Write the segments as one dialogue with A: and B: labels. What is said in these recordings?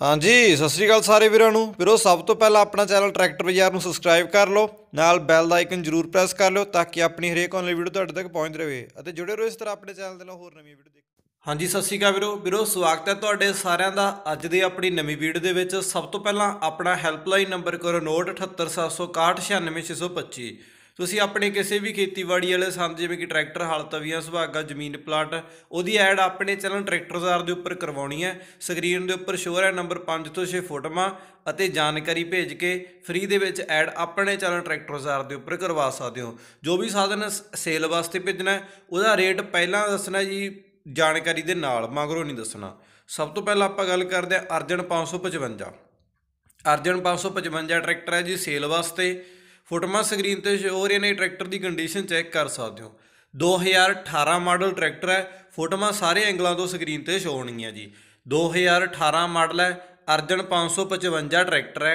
A: ਹਾਂਜੀ ਸਤਿ ਸ੍ਰੀ ਅਕਾਲ ਸਾਰੇ ਵੀਰਾਂ ਨੂੰ ਵੀਰੋ ਸਭ ਤੋਂ ਪਹਿਲਾਂ ਆਪਣਾ ਚੈਨਲ ਟਰੈਕਟਰ ਬਾਜ਼ਾਰ ਨੂੰ ਸਬਸਕ੍ਰਾਈਬ ਕਰ ਲਓ ਨਾਲ ਬੈਲ ਦਾ ਆਈਕਨ ਜ਼ਰੂਰ ਪ੍ਰੈਸ ਕਰ ਲਓ ਤਾਂ ਕਿ ਆਪਣੀ ਹਰੇਕ ਆਨਲਾਈਨ ਵੀਡੀਓ ਤੁਹਾਡੇ ਤੱਕ ਪਹੁੰਚਦੀ ਰਵੇ ਅਤੇ ਜੁੜੇ ਰਹੋ ਇਸ ਤਰ੍ਹਾਂ ਆਪਣੇ ਚੈਨਲ ਦੇ ਨਾਲ ਹੋਰ ਨਵੀਆਂ ਵੀਡੀਓ ਦੇਖ ਹਾਂਜੀ ਸਤਿ ਸ੍ਰੀ ਅਕਾਲ ਵੀਰੋ ਵੀਰੋ ਸਵਾਗਤ ਹੈ ਤੁਹਾਡੇ ਸਾਰਿਆਂ ਦਾ ਅੱਜ ਦੀ ਆਪਣੀ ਨਵੀਂ ਵੀਡੀਓ ਦੇ ਵਿੱਚ ਸਭ ਤੋਂ ਪਹਿਲਾਂ ਆਪਣਾ ਹੈਲਪਲਾਈਨ ਨੰਬਰ ਕਰੋ 9786196625 ਤੁਸੀਂ ਆਪਣੇ ਕਿਸੇ ਵੀ ਖੇਤੀਬਾੜੀ ਵਾਲੇ ਸੰਦ ਜਿਵੇਂ ਕਿ ਟਰੈਕਟਰ ਹਲ ਤਵੀਆਂ ਸੁਭਾਗਾ ਜ਼ਮੀਨ ਪਲਾਟ ਉਹਦੀ ਐਡ ਆਪਣੇ ਚੈਨਲ ਟਰੈਕਟਰ ਜ਼ਾਰ ਦੇ ਉੱਪਰ ਕਰਵਾਉਣੀ ਹੈ ਸਕਰੀਨ ਦੇ ਉੱਪਰ ਸ਼ੋਅ ਹੈ ਨੰਬਰ 5 ਤੋਂ 6 ਫੋਟੋਆਂ ਅਤੇ ਜਾਣਕਾਰੀ ਭੇਜ ਕੇ ਫ੍ਰੀ ਦੇ ਵਿੱਚ ਐਡ ਆਪਣੇ ਚੈਨਲ ਟਰੈਕਟਰ ਜ਼ਾਰ ਦੇ ਉੱਪਰ ਕਰਵਾ ਸਕਦੇ ਹੋ ਜੋ ਵੀ ਸਾਧਨ ਸੇਲ ਵਾਸਤੇ ਭੇਜਣਾ ਉਹਦਾ ਰੇਟ ਪਹਿਲਾਂ ਦੱਸਣਾ ਜੀ ਜਾਣਕਾਰੀ ਦੇ ਨਾਲ ਮਗਰੋਂ ਨਹੀਂ ਦੱਸਣਾ ਸਭ ਤੋਂ ਪਹਿਲਾਂ ਆਪਾਂ ਗੱਲ ਕਰਦੇ ਆ ਅਰਜਨ 555 ਅਰਜਨ 555 ਟਰੈਕਟਰ ਹੈ ਜੀ ਸੇਲ ਵਾਸਤੇ ਫੋਟੋਮਾ ਸਕਰੀਨ ਤੇ ਸ਼ੋ ਹੋ ਰਿਹਾ ਨੇ ਟਰੈਕਟਰ ਦੀ ਕੰਡੀਸ਼ਨ ਚੈੱਕ ਕਰ ਸਕਦੇ ਹੋ 2018 ਮਾਡਲ ਟਰੈਕਟਰ ਹੈ ਫੋਟੋਮਾ ਸਾਰੇ ਐਂਗਲਾਂ ਤੋਂ ਸਕਰੀਨ ਤੇ ਸ਼ੋ ਹੋਣਗੀਆਂ ਜੀ 2018 ਮਾਡਲ ਹੈ ਅਰਜਨ 555 ਟਰੈਕਟਰ ਹੈ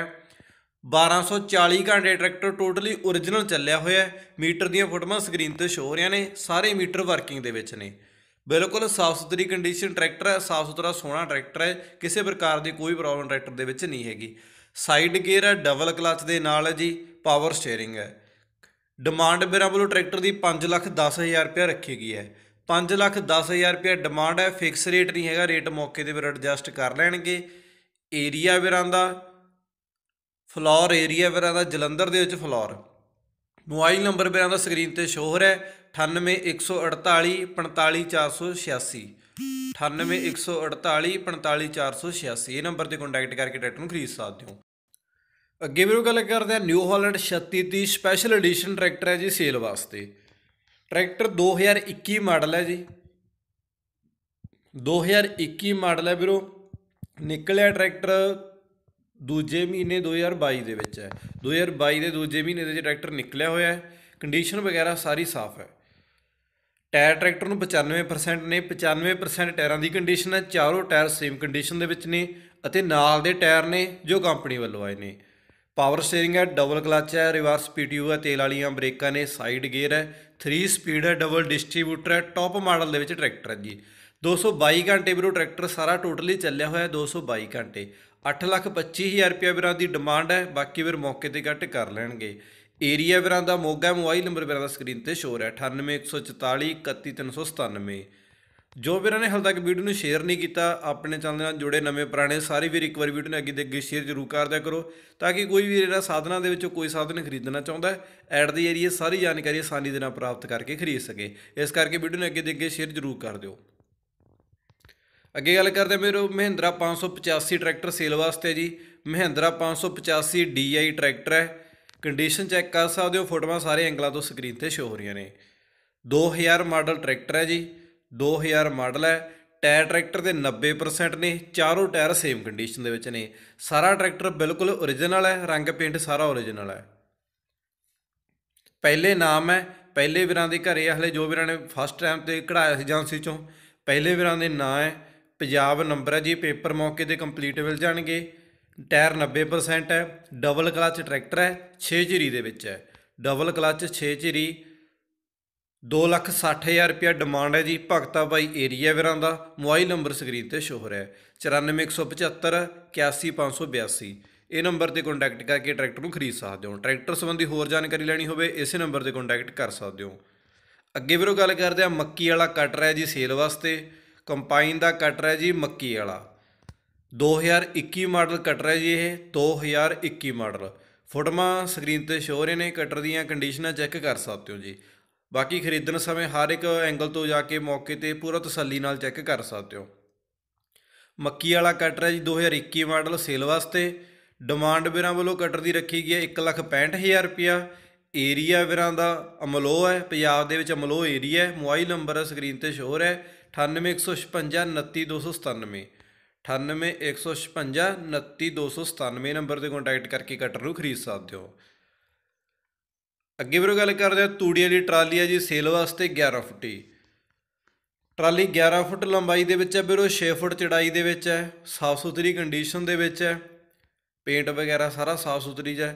A: 1240 ਘੰਟੇ ਟਰੈਕਟਰ ਟੋਟਲੀ origignal ਚੱਲਿਆ ਹੋਇਆ ਹੈ ਮੀਟਰ ਦੀਆਂ ਫੋਟੋਮਾ ਸਕਰੀਨ ਤੇ ਸ਼ੋ ਹੋ ਰਹੀਆਂ ਨੇ ਸਾਰੇ ਮੀਟਰ ਵਰਕਿੰਗ ਦੇ ਵਿੱਚ ਨੇ ਬਿਲਕੁਲ ਸਾਫ ਸੁਥਰੀ ਕੰਡੀਸ਼ਨ ਟਰੈਕਟਰ ਹੈ ਸਾਫ ਸੁਥਰਾ ਸੋਹਣਾ ਟਰੈਕਟਰ ਹੈ ਕਿਸੇ ਪ੍ਰਕਾਰ ਦੀ ਕੋਈ ਪ੍ਰੋਬਲਮ ਟਰੈਕਟਰ ਦੇ ਵਿੱਚ ਨਹੀਂ ਹੈਗੀ ਸਾਈਡ ਗੇਅਰ ਹੈ ਡਬਲ ਕਲਚ ਦੇ ਨਾਲ ਹੈ ਜੀ ਪਾਵਰ ਸਟੀering ਹੈ ਡਿਮਾਂਡ ਮੇਰਾ ਵੱਲੋਂ ਟਰੈਕਟਰ ਦੀ 5 ਲੱਖ ਹਜ਼ਾਰ ਰੁਪਏ ਰੱਖੀ ਗਈ ਹੈ 5 ਲੱਖ ਹਜ਼ਾਰ ਰੁਪਏ ਡਿਮਾਂਡ ਹੈ ਫਿਕਸ ਰੇਟ ਨਹੀਂ ਹੈਗਾ ਰੇਟ ਮੌਕੇ ਦੇ ਵਿੱਚ ਐਡਜਸਟ ਕਰ ਲੈਣਗੇ ਏਰੀਆ ਵਿਰਾਂ ਦਾ ਫਲੋਰ ਏਰੀਆ ਵਿਰਾਂ ਦਾ ਜਲੰਧਰ ਦੇ ਵਿੱਚ ਫਲੋਰ ਮੋਬਾਈਲ ਨੰਬਰ ਵਿਰਾਂ ਦਾ ਸਕਰੀਨ ਤੇ ਸ਼ੋਅ ਹੋ ਰਿਹਾ 9814845486 9814845486 ਇਹ ਨੰਬਰ ਤੇ ਕੰਟੈਕਟ ਕਰਕੇ ਟਰੈਕਟਰ ਨੂੰ ਖਰੀਦ ਸਕਦੇ ਹੋ ਅੱਗੇ ਵੀਰੋ ਗੱਲ ਕਰਦੇ ਆ ਨਿਊ ਹਾਲੈਂਡ 36 ਦੀ ਸਪੈਸ਼ਲ ਐਡੀਸ਼ਨ ਟਰੈਕਟਰ ਹੈ ਜੀ ਸੇਲ ਵਾਸਤੇ ਟਰੈਕਟਰ 2021 ਮਾਡਲ ਹੈ ਜੀ 2021 ਮਾਡਲ ਹੈ ਵੀਰੋ ਨਿਕਲਿਆ ਟਰੈਕਟਰ ਦੂਜੇ ਮਹੀਨੇ 2022 ਦੇ ਵਿੱਚ ਹੈ 2022 ਦੇ ਦੂਜੇ ਮਹੀਨੇ ਦੇ ਵਿੱਚ ਟਰੈਕਟਰ ਨਿਕਲਿਆ ਹੋਇਆ ਹੈ ਕੰਡੀਸ਼ਨ ਵਗੈਰਾ ਸਾਰੀ ਸਾਫ਼ ਹੈ ਟਾਇਰ ਟਰੈਕਟਰ ਨੂੰ 95% ਨੇ 95% ਟਾਇਰਾਂ ਦੀ ਕੰਡੀਸ਼ਨ ਹੈ ਚਾਰੋਂ ਟਾਇਰ ਸੇਮ ਕੰਡੀਸ਼ਨ ਦੇ ਵਿੱਚ ਨੇ ਅਤੇ ਨਾਲ ਦੇ ਟਾਇਰ ਨੇ ਜੋ ਕੰਪਨੀ ਵੱਲੋਂ ਆਏ ਨੇ ਪਾਵਰ ਸਟੀering ਹੈ ਡਬਲ ਕਲਚ ਹੈ ਰਿਵਰਸ ਪੀਟੀਯੂ ਹੈ ਤੇਲ ਵਾਲੀਆਂ ਬ੍ਰੇਕਾਂ ਨੇ ਸਾਈਡ ਗੇਅਰ ਹੈ 3 ਸਪੀਡ ਹੈ ਡਬਲ ਡਿਸਟ੍ਰੀਬਿਊਟਰ ਹੈ ਟੌਪ ਮਾਡਲ ਦੇ ਵਿੱਚ ਟਰੈਕਟਰ ਹੈ ਜੀ 222 ਘੰਟੇ ਵੀਰੋ ਟਰੈਕਟਰ ਸਾਰਾ ਟੋਟਲੀ ਚੱਲਿਆ ਹੋਇਆ 222 ਘੰਟੇ 825000 ਰੁਪਏ ਵੀਰਾਂ ਦੀ ਡਿਮਾਂਡ ਹੈ ਬਾਕੀ ਵੀਰ ਮੌਕੇ ਤੇ ਘੱਟ ਕਰ ਲੈਣਗੇ ਏਰੀਆ ਵੀਰਾਂ ਦਾ ਮੋਗਾ ਮੋਬਾਈਲ ਨੰਬਰ ਵੀਰਾਂ ਦਾ ਸਕਰੀਨ ਤੇ ਸ਼ੋਅ ਹੈ 9814431397 ਜੋ ਵੀਰਾਂ ਨੇ ਹਾਲ ਤੱਕ ਵੀਡੀਓ ਨੂੰ ਸ਼ੇਅਰ ਨਹੀਂ ਕੀਤਾ ਆਪਣੇ ਚੈਨਲ ਨਾਲ ਜੁੜੇ ਨਵੇਂ ਪੁਰਾਣੇ ਸਾਰੇ ਵੀਰ ਇੱਕ ਵਾਰ ਵੀਡੀਓ ਨੂੰ ਅੱਗੇ ਦੇ ਅੱਗੇ ਸ਼ੇਅਰ ਜ਼ਰੂਰ ਕਰ ਦਿਆ ਕਰੋ ਤਾਂ ਕਿ ਕੋਈ ਵੀਰ ਇਹਦਾ ਸਾਧਨਾਂ ਦੇ ਵਿੱਚੋਂ ਕੋਈ ਸਾਧਨ ਖਰੀਦਣਾ ਚਾਹੁੰਦਾ ਹੈ ਐਡ ਦੇ ਏਰੀਏ ਸਾਰੀ ਜਾਣਕਾਰੀ ਆਸਾਨੀ ਦੇ ਨਾਲ ਪ੍ਰਾਪਤ ਕਰਕੇ ਖਰੀਦ ਸਕੇ ਇਸ ਕਰਕੇ ਵੀਡੀਓ ਨੂੰ ਅੱਗੇ ਦੇ ਅੱਗੇ ਸ਼ੇਅਰ ਜ਼ਰੂਰ ਕਰ ਦਿਓ ਅੱਗੇ ਗੱਲ ਕਰਦੇ ਮੇਰੇ ਮਹਿੰਦਰਾ 585 ਟਰੈਕਟਰ ਸੇਲ ਵਾਸਤੇ ਜੀ ਮਹਿੰਦਰਾ 585 DI ਟਰੈਕਟਰ ਹੈ ਕੰਡੀਸ਼ਨ ਚੈੱਕ ਕਰ ਸਕਦੇ ਹੋ ਫੋਟੋਆਂ ਸਾਰੇ ਐਂਗਲਾਂ ਤੋਂ ਸਕਰੀਨ ਤੇ ਸ਼ੋ ਹੋ ਰਹੀਆਂ ਨੇ 2000 ਮਾਡਲ ਟਰੈਕਟਰ ਹੈ ਜੀ 2000 ਮਾਡਲ ਹੈ ਟਾਇਰ ਟਰੈਕਟਰ ਦੇ 90% ਨੇ ਚਾਰੋਂ ਟਾਇਰ ਸੇਮ ਕੰਡੀਸ਼ਨ ਦੇ ਵਿੱਚ ਨੇ ਸਾਰਾ ਟਰੈਕਟਰ ਬਿਲਕੁਲ origignal ਹੈ ਰੰਗ ਪੇਂਟ ਸਾਰਾ origignal ਹੈ ਪਹਿਲੇ ਨਾਮ ਹੈ ਪਹਿਲੇ ਵੀਰਾਂ ਦੇ ਘਰੇ ਹਲੇ ਜੋ ਵੀਰਾਂ ਨੇ ਫਸਟ ਟਾਈਮ ਤੇ ਕਢਾਇਆ ਸੀ ਜਾਂਸੀ ਚੋਂ ਪਹਿਲੇ ਵੀਰਾਂ ਦੇ ਨਾਂ ਹੈ ਪੰਜਾਬ ਨੰਬਰ ਹੈ ਜੀ ਪੇਪਰ ਮੌਕੇ ਤੇ ਕੰਪਲੀਟ ਮਿਲ ਜਾਣਗੇ ਟਾਇਰ 90% ਹੈ ਡਬਲ ਕਲਚ ਟਰੈਕਟਰ ਹੈ 6 ਝਰੀ ਦੇ ਵਿੱਚ ਹੈ ਡਬਲ ਕਲਚ 6 ਝਰੀ 2 ਲੱਖ ਰੁਪਿਆ ਡਿਮਾਂਡ ਹੈ ਜੀ ਭਗਤਾ ਬਾਈ ਏਰੀਆ ਵੀਰਾਂ ਦਾ ਮੋਬਾਈਲ ਨੰਬਰ ਸਕਰੀਨ ਤੇ ਸ਼ੋ ਹੋ ਰਿਹਾ ਹੈ 81582 ਇਹ ਨੰਬਰ ਤੇ ਕੰਟੈਕਟ ਕਰਕੇ ਟਰੈਕਟਰ ਨੂੰ ਖਰੀਦ ਸਕਦੇ ਹੋ ਟਰੈਕਟਰ ਸੰਬੰਧੀ ਹੋਰ ਜਾਣਕਾਰੀ ਲੈਣੀ ਹੋਵੇ ਇਸੇ ਨੰਬਰ ਤੇ ਕੰਟੈਕਟ ਕਰ ਸਕਦੇ ਹੋ ਅੱਗੇ ਵੀਰੋ ਗੱਲ ਕਰਦੇ ਆ ਮੱਕੀ ਵਾਲਾ ਕਟਰ ਹੈ ਜੀ ਸੇਲ ਵਾਸਤੇ ਕੰਪਾਈਨ ਦਾ ਕਟਰ ਹੈ ਜੀ ਮੱਕੀ ਵਾਲਾ 2021 ਮਾਡਲ ਕਟਰ ਹੈ ਜੀ ਇਹ 2021 ਮਾਡਲ ਫੋਟੋਆਂ ਸਕਰੀਨ ਤੇ ਸ਼ੋ ਰਹੇ ਨੇ ਕਟਰ ਦੀਆਂ ਕੰਡੀਸ਼ਨਾਂ ਚੈੱਕ ਕਰ ਸਕਦੇ ਹੋ ਜੀ ਬਾਕੀ ਖਰੀਦਣ ਸਮੇਂ ਹਰ ਇੱਕ ਐਂਗਲ ਤੋਂ ਜਾ ਕੇ ਮੌਕੇ ਤੇ ਪੂਰਾ ਤਸੱਲੀ ਨਾਲ ਚੈੱਕ ਕਰ ਸਕਦੇ ਹੋ ਮੱਕੀ ਵਾਲਾ ਕਟਰ ਹੈ ਜੀ 2021 ਮਾਡਲ ਸੇਲ ਵਾਸਤੇ ਡਿਮਾਂਡ ਵੀਰਾਂ ਵੱਲੋਂ ਕਟਰ ਦੀ ਰੱਖੀ ਗਈ ਹੈ 165000 ਰੁਪਿਆ ਏਰੀਆ ਵੀਰਾਂ ਦਾ ਅਮਲੋ ਹੈ ਪੰਜਾਬ ਦੇ ਵਿੱਚ ਅਮਲੋ ਏਰੀਆ ਹੈ ਮੋਬਾਈਲ ਨੰਬਰ ਸਕਰੀਨ ਤੇ ਸ਼ੋਰ ਹੈ 9815592297 9815592297 ਨੰਬਰ ਤੇ ਕੰਟੈਕਟ ਕਰਕੇ ਕਟਰ ਨੂੰ ਖਰੀਦ ਸਕਦੇ ਹੋ ਅੱਗੇ ਵੀਰੋ ਗੱਲ ਕਰਦੇ ਆ ਤੂੜੀ ਦੀ ਟਰਾਲੀ ਆ ਜੀ ਸੇਲ ਵਾਸਤੇ 11 ਫੁੱਟੀ ਟਰਾਲੀ 11 ਫੁੱਟ ਲੰਬਾਈ ਦੇ ਵਿੱਚ ਹੈ ਵੀਰੋ 6 ਫੁੱਟ ਚੜਾਈ ਦੇ ਵਿੱਚ ਹੈ ਸਾਫ ਸੁਥਰੀ ਕੰਡੀਸ਼ਨ ਦੇ ਵਿੱਚ ਹੈ ਪੇਂਟ ਵਗੈਰਾ ਸਾਰਾ ਸਾਫ ਸੁਥਰੀ ਹੈ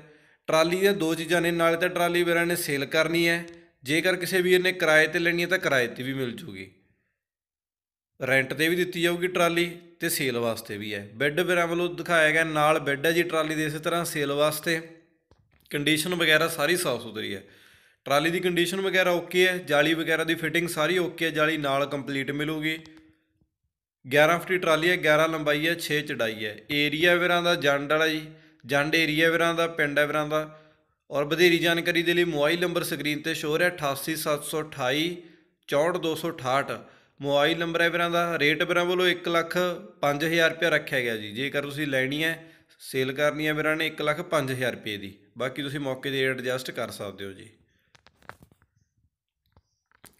A: ਟਰਾਲੀ ਦੇ ਦੋ ਚੀਜ਼ਾਂ ਨੇ ਨਾਲੇ ਤਾਂ ਟਰਾਲੀ ਵੀਰਾਂ ਨੇ ਸੇਲ ਕਰਨੀ ਹੈ ਜੇਕਰ ਕਿਸੇ ਵੀਰ ਨੇ ਕਿਰਾਏ ਤੇ ਲੈਣੀ ਹੈ ਤਾਂ ਕਿਰਾਏ ਤੇ ਵੀ ਮਿਲ ਜੂਗੀ ਰੈਂਟ ਤੇ ਵੀ ਦਿੱਤੀ ਜਾਊਗੀ ਟਰਾਲੀ ਤੇ ਸੇਲ ਵਾਸਤੇ ਵੀ ਹੈ ਬੈੱਡ ਵੀਰਾਂ ਵੱਲੋਂ ਦਿਖਾਇਆ ਗਿਆ ਨਾਲ ਬੈੱਡ ਹੈ ਜੀ ਟਰਾਲੀ ਦੇ ਇਸੇ ਤਰ੍ਹਾਂ ਸੇਲ ਵਾਸਤੇ ਕੰਡੀਸ਼ਨ ਵਗੈਰਾ ਸਾਰੀ ਸਾਫ ਸੁਥਰੀ ਹੈ ਟਰਾਲੀ ਦੀ ਕੰਡੀਸ਼ਨ ਵਗੈਰਾ ਓਕੇ ਹੈ ਜਾਲੀ ਵਗੈਰਾ ਦੀ ਫਿਟਿੰਗ ਸਾਰੀ ਓਕੇ ਹੈ ਜਾਲੀ ਨਾਲ ਕੰਪਲੀਟ ਮਿਲੂਗੀ 11 ਫੁੱਟ ਟਰਾਲੀ ਹੈ 11 ਲੰਬਾਈ ਹੈ 6 ਚੜਾਈ ਹੈ ਏਰੀਆ ਵੀਰਾਂ ਦਾ ਜੰਡ ਵਾਲਾ ਜੀ ਜੰਡ ਏਰੀਆ ਵੀਰਾਂ ਦਾ ਪਿੰਡ ਹੈ ਵੀਰਾਂ ਦਾ ਔਰ ਵਧੇਰੀ ਜਾਣਕਾਰੀ ਦੇ ਲਈ ਮੋਬਾਈਲ ਨੰਬਰ ਸਕਰੀਨ ਤੇ ਸ਼ੋਅ ਰਿਹਾ 88728 64268 ਮੋਬਾਈਲ ਨੰਬਰ ਹੈ ਵੀਰਾਂ ਦਾ ਰੇਟ ਵੀਰਾਂ ਵੱਲੋਂ 1 ਲੱਖ 5000 ਰੁਪਏ ਰੱਖਿਆ ਗਿਆ ਜੀ ਜੇਕਰ ਤੁਸੀਂ ਲੈਣੀ ਹੈ ਸੇਲ ਕਰਨੀ ਹੈ ਮੇਰਾ ਨੇ 1 ਲੱਖ 5000 ਰੁਪਏ ਦੀ ਬਾਕੀ ਤੁਸੀਂ ਮੌਕੇ ਦੇ ਰੇਟ ਐਡਜਸਟ ਕਰ ਸਕਦੇ ਹੋ ਜੀ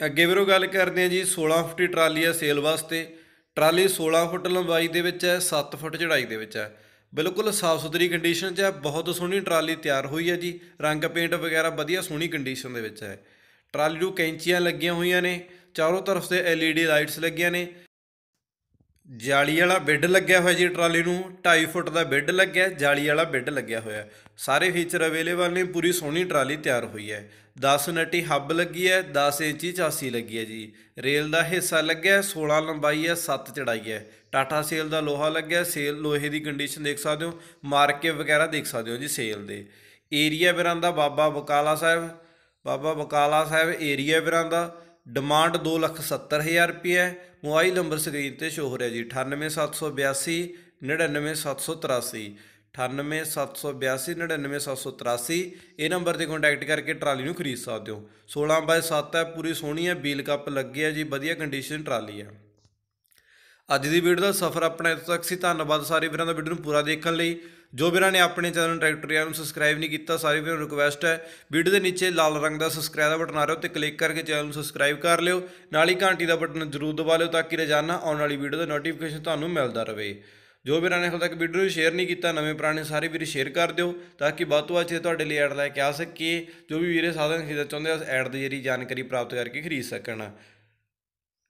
A: ਅੱਗੇ ਵੀਰੋ ਗੱਲ ਕਰਦੇ ਆ ਜੀ 16 ਫੁੱਟੀ ਟਰਾਲੀ ਹੈ ਸੇਲ ਵਾਸਤੇ ਟਰਾਲੀ 16 ਫੁੱਟ ਲੰਬਾਈ ਦੇ ਵਿੱਚ ਹੈ 7 ਫੁੱਟ ਚੜਾਈ ਦੇ ਵਿੱਚ ਹੈ ਬਿਲਕੁਲ ਸਾਫ ਸੁਥਰੀ ਕੰਡੀਸ਼ਨ 'ਚ ਹੈ ਬਹੁਤ ਸੋਹਣੀ ਟਰਾਲੀ ਤਿਆਰ ਹੋਈ ਹੈ ਜੀ ਰੰਗ ਪੇਂਟ ਵਗੈਰਾ ਵਧੀਆ ਸੋਹਣੀ ਕੰਡੀਸ਼ਨ ਦੇ ਵਿੱਚ ਹੈ ਟਰਾਲੀ ਨੂੰ ਕੈਂਚੀਆਂ ਲੱਗੀਆਂ ਹੋਈਆਂ ਨੇ ਚਾਰੋਂ ਤਰਫ ਤੇ ਐਲਈਡੀ ਲਾਈਟਸ ਲੱਗੀਆਂ ਨੇ ਜਾਲੀ ਵਾਲਾ ਬੈੱਡ ਲੱਗਿਆ ਹੋਇਆ ਜੀ ਟਰਾਲੀ ਨੂੰ 2.5 ਫੁੱਟ ਦਾ ਬੈੱਡ ਲੱਗਿਆ ਜਾਲੀ ਵਾਲਾ ਬੈੱਡ ਲੱਗਿਆ ਹੋਇਆ ਸਾਰੇ ਫੀਚਰ ਅਵੇਲੇਬਲ ਨੇ ਪੂਰੀ ਸੋਹਣੀ ਟਰਾਲੀ ਤਿਆਰ ਹੋਈ ਹੈ 10 ਨਟੀ ਹੱਬ ਲੱਗੀ ਹੈ 10 ਇੰਚੀ ਚਾਸੀ ਲੱਗੀ ਹੈ ਜੀ ਰੇਲ ਦਾ ਹਿੱਸਾ ਲੱਗਿਆ 16 ਲੰਬਾਈ ਹੈ 7 ਚੜਾਈ ਹੈ ਟਾਟਾ ਸੇਲ ਦਾ ਲੋਹਾ ਲੱਗਿਆ ਸੇਲ ਲੋਹੇ ਦੀ ਕੰਡੀਸ਼ਨ ਦੇਖ ਸਕਦੇ ਹੋ ਮਾਰਕੇ ਵਗੈਰਾ ਦੇਖ ਸਕਦੇ ਹੋ ਜੀ ਸੇਲ ਦੇ area Baranda Baba Bakala Sahib Baba Bakala Sahib area Baranda demand 270000 ਰੁਪਏ ਹੈ ਮੋਬਾਈਲ ਨੰਬਰ ਸਕਰੀਨ ਤੇ ਸ਼ੋ ਹੋ ਰਿਹਾ ਜੀ 98782 99783 9872899783 ਇਹ ਨੰਬਰ ਤੇ ਕੰਟੈਕਟ ਕਰਕੇ ਟਰਾਲੀ ਨੂੰ ਖਰੀਦ ਸਕਦੇ ਹੋ 16 ਬਾਏ 7 ਹੈ ਪੂਰੀ ਸੋਹਣੀ ਹੈ ਬੀਲ ਕੱਪ ਲੱਗੇ ਹੈ ਜੀ ਵਧੀਆ ਕੰਡੀਸ਼ਨ ਟਰਾਲੀ ਹੈ ਅੱਜ ਦੀ ਵੀਡੀਓ ਦਾ ਸਫ਼ਰ ਆਪਣਾ ਇੱਥੇ ਤੱਕ ਸੀ ਧੰਨਵਾਦ ਸਾਰੇ ਵੀਰਾਂ ਦਾ ਵੀਡੀਓ ਨੂੰ ਪੂਰਾ ਦੇਖਣ ਲਈ ਜੋ ਵੀਰਾਂ ਨੇ ਆਪਣੇ ਚੈਨਲ ਟਰੈਕਟਰ ਯਾਰ ਨੂੰ ਸਬਸਕ੍ਰਾਈਬ ਨਹੀਂ ਕੀਤਾ ਸਾਰੇ ਵੀਰਾਂ ਨੂੰ ਰਿਕੁਐਸਟ ਹੈ ਵੀਡੀਓ ਦੇ ਨੀਚੇ ਲਾਲ ਰੰਗ ਦਾ ਸਬਸਕ੍ਰਾਈਬ ਦਾ ਬਟਨ ਆ ਰਿਹਾ ਉੱਤੇ ਕਲਿੱਕ ਕਰਕੇ ਚੈਨਲ ਨੂੰ ਸਬਸਕ੍ਰਾਈਬ ਕਰ ਲਿਓ ਨਾਲ ਹੀ ਘੰਟੀ ਦਾ ਬਟਨ ਜ਼ਰੂਰ ਦਬਾ ਲਿਓ ਤਾਂ ਕਿ ਰੋਜ਼ਾਨਾ ਆਉਣ ਵਾਲੀ ਵੀਡੀਓ ਦਾ ਨੋਟੀਫਿਕੇਸ਼ਨ ਤੁਹਾਨੂੰ ਮਿਲਦਾ ਰਹੇ ਜੋ ਵੀਰਾਂ ਨੇ ਹੁਣ ਤੱਕ ਵੀਡੀਓ ਨੂੰ ਸ਼ੇਅਰ ਨਹੀਂ ਕੀਤਾ ਨਵੇਂ ਪੁਰਾਣੇ ਸਾਰੇ ਵੀਰ ਸ਼ੇਅਰ ਕਰ ਦਿਓ ਤਾਂ ਕਿ ਵੱਧ ਤੋਂ ਤੁਹਾਡੇ ਲਈ ਐਡ ਲੈ ਕੇ ਆ ਸਕੇ ਜੋ ਵੀ ਵੀਰੇ ਸਾਧਨ ਖਰੀਦਣਾ ਚਾਹੁੰਦੇ ਆ ਐਡ ਦੇ ਜਰੀ ਜਾਣਕਾਰੀ ਪ੍ਰਾਪਤ ਕਰਕੇ ਖਰੀਦ ਸਕਣ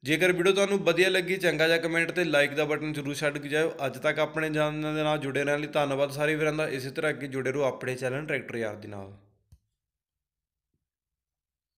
A: ਜੇਕਰ ਵੀਡੀਓ ਤੁਹਾਨੂੰ ਵਧੀਆ ਲੱਗੀ ਚੰਗਾ ਜਿਹਾ ਕਮੈਂਟ ਤੇ ਲਾਈਕ ਦਾ ਬਟਨ ਜ਼ਰੂਰ ਛੱਡ ਕੇ ਜਾਓ ਅੱਜ ਤੱਕ ਆਪਣੇ ਚੈਨਲ ਦੇ ਨਾਲ ਜੁੜੇ ਰਹਿਣ ਲਈ ਧੰਨਵਾਦ ਸਾਰੇ ਵੀਰਾਂ ਦਾ ਇਸੇ ਤਰ੍ਹਾਂ ਅੱਗੇ ਜੁੜੇ ਰਹੋ ਆਪਣੇ ਚੈਨਲ ਟਰੈਕਟਰ ਯਾਰ ਦੇ ਨਾਲ